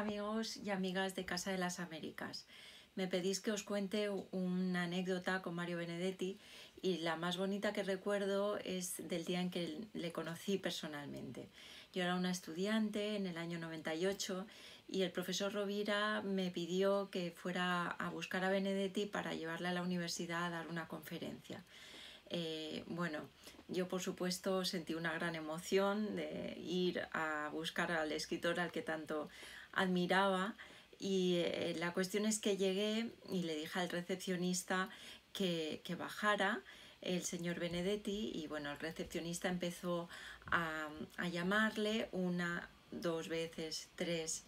amigos y amigas de Casa de las Américas. Me pedís que os cuente una anécdota con Mario Benedetti y la más bonita que recuerdo es del día en que le conocí personalmente. Yo era una estudiante en el año 98 y el profesor Rovira me pidió que fuera a buscar a Benedetti para llevarle a la universidad a dar una conferencia. Eh, bueno, yo por supuesto sentí una gran emoción de ir a buscar al escritor al que tanto admiraba y eh, la cuestión es que llegué y le dije al recepcionista que, bajara el señor Benedetti y bueno, el recepcionista empezó a, llamarle una, dos veces, tres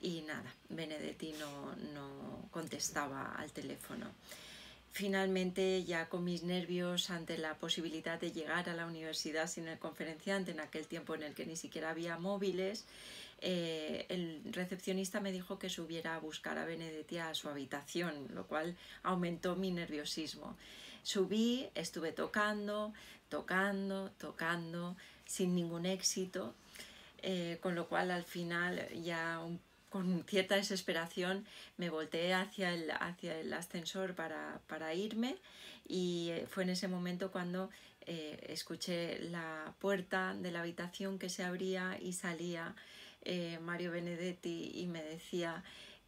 y nada, Benedetti no contestaba al teléfono. Finalmente, ya con mis nervios ante la posibilidad de llegar a la universidad sin el conferenciante, en aquel tiempo en el que ni siquiera había móviles, eh, el recepcionista me dijo que subiera a buscar a Benedetti a su habitación, lo cual aumentó mi nerviosismo. Subí, estuve tocando, tocando, tocando, sin ningún éxito, eh, con lo cual al final ya un con cierta desesperación me volteé hacia el, hacia el ascensor para, irme y eh, fue en ese momento cuando eh, escuché la puerta de la habitación que se abría y salía eh, Mario Benedetti y me decía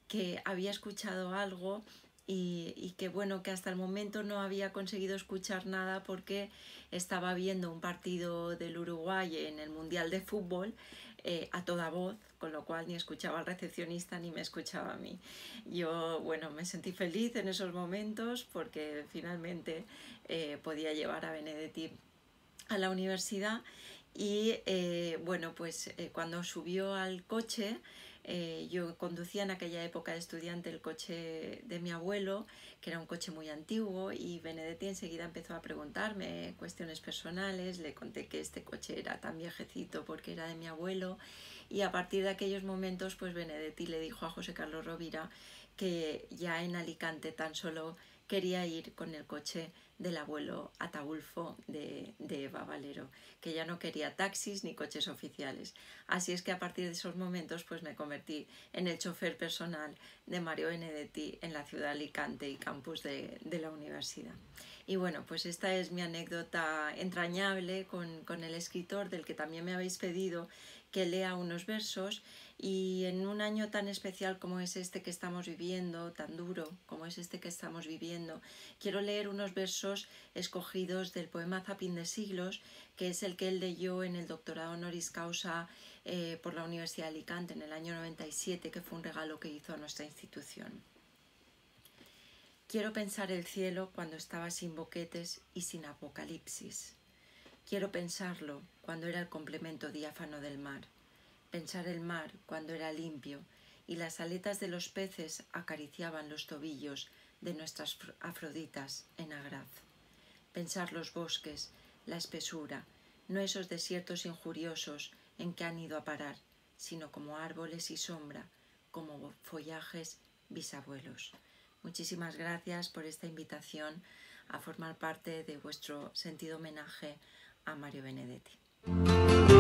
que había escuchado algo y, que bueno, que hasta el momento no había conseguido escuchar nada porque estaba viendo un partido del Uruguay en el Mundial de Fútbol eh, a toda voz, con lo cual ni escuchaba al recepcionista ni me escuchaba a mí. Yo, bueno, me sentí feliz en esos momentos porque finalmente eh, podía llevar a Benedetti a la universidad y eh, bueno, pues cuando subió al coche, eh, yo conducía en aquella época de estudiante el coche de mi abuelo, que era un coche muy antiguo, y Benedetti enseguida empezó a preguntarme cuestiones personales, le conté que este coche era tan viejecito porque era de mi abuelo, y a partir de aquellos momentos, pues Benedetti le dijo a José Carlos Rovira que ya en Alicante tan solo quería ir con el coche del abuelo Ataulfo de, de, Eva Valero, que ya no quería taxis ni coches oficiales. Así es que a partir de esos momentos pues me convertí en el chofer personal de Mario Benedetti en la ciudad de Alicante y campus de, de la universidad. Y bueno, pues esta es mi anécdota entrañable con, con el escritor del que también me habéis pedido que lea unos versos y en un año tan especial como es este que estamos viviendo, tan duro como es este que estamos viviendo, Quiero leer unos versos escogidos del poema Zapin de siglos, que es el que él leyó en el doctorado honoris causa eh, por la Universidad de Alicante en el año 97, que fue un regalo que hizo a nuestra institución. Quiero pensar el cielo cuando estaba sin boquetes y sin apocalipsis. Quiero pensarlo cuando era el complemento diáfano del mar. Pensar el mar cuando era limpio y las aletas de los peces acariciaban los tobillos de nuestras Afroditas en Agraz. Pensar los bosques, la espesura, no esos desiertos injuriosos en que han ido a parar, sino como árboles y sombra, como follajes bisabuelos. Muchísimas gracias por esta invitación a formar parte de vuestro sentido homenaje a Mario Benedetti.